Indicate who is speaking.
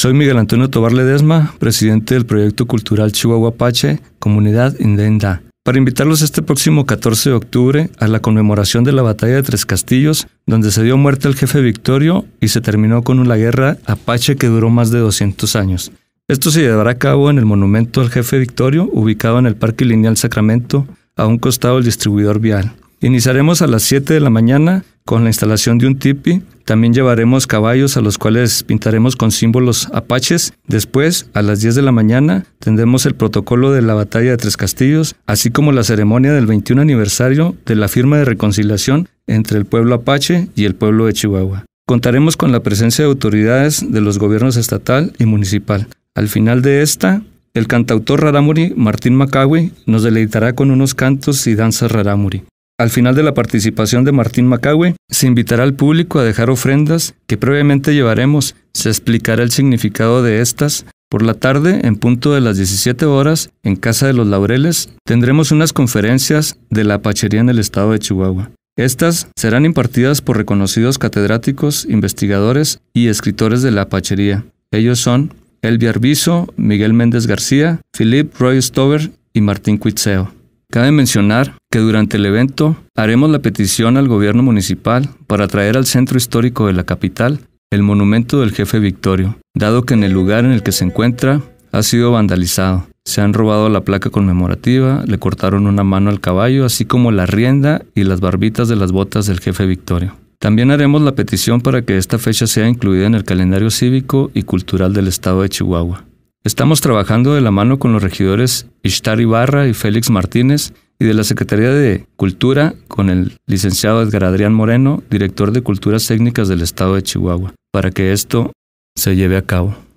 Speaker 1: Soy Miguel Antonio Tobar Ledesma, presidente del proyecto cultural Chihuahua Apache, Comunidad Indenda. Para invitarlos este próximo 14 de octubre a la conmemoración de la Batalla de Tres Castillos, donde se dio muerte al jefe Victorio y se terminó con una guerra Apache que duró más de 200 años. Esto se llevará a cabo en el monumento al jefe Victorio, ubicado en el Parque Lineal Sacramento, a un costado del distribuidor vial. Iniciaremos a las 7 de la mañana con la instalación de un tipi también llevaremos caballos a los cuales pintaremos con símbolos apaches. Después, a las 10 de la mañana, tendremos el protocolo de la batalla de Tres Castillos, así como la ceremonia del 21 aniversario de la firma de reconciliación entre el pueblo apache y el pueblo de Chihuahua. Contaremos con la presencia de autoridades de los gobiernos estatal y municipal. Al final de esta, el cantautor raramuri Martín Macawi nos deleitará con unos cantos y danzas raramuri. Al final de la participación de Martín Macahue, se invitará al público a dejar ofrendas que previamente llevaremos. Se explicará el significado de estas. Por la tarde, en punto de las 17 horas, en Casa de los Laureles, tendremos unas conferencias de la apachería en el estado de Chihuahua. Estas serán impartidas por reconocidos catedráticos, investigadores y escritores de la apachería. Ellos son Elvia Arbizo, Miguel Méndez García, Philip Roy Stover y Martín Cuitzeo. Cabe mencionar que durante el evento haremos la petición al gobierno municipal para traer al centro histórico de la capital el monumento del jefe Victorio, dado que en el lugar en el que se encuentra ha sido vandalizado. Se han robado la placa conmemorativa, le cortaron una mano al caballo, así como la rienda y las barbitas de las botas del jefe Victorio. También haremos la petición para que esta fecha sea incluida en el calendario cívico y cultural del estado de Chihuahua. Estamos trabajando de la mano con los regidores Ishtar Ibarra y Félix Martínez y de la Secretaría de Cultura con el licenciado Edgar Adrián Moreno, director de Culturas Técnicas del Estado de Chihuahua, para que esto se lleve a cabo.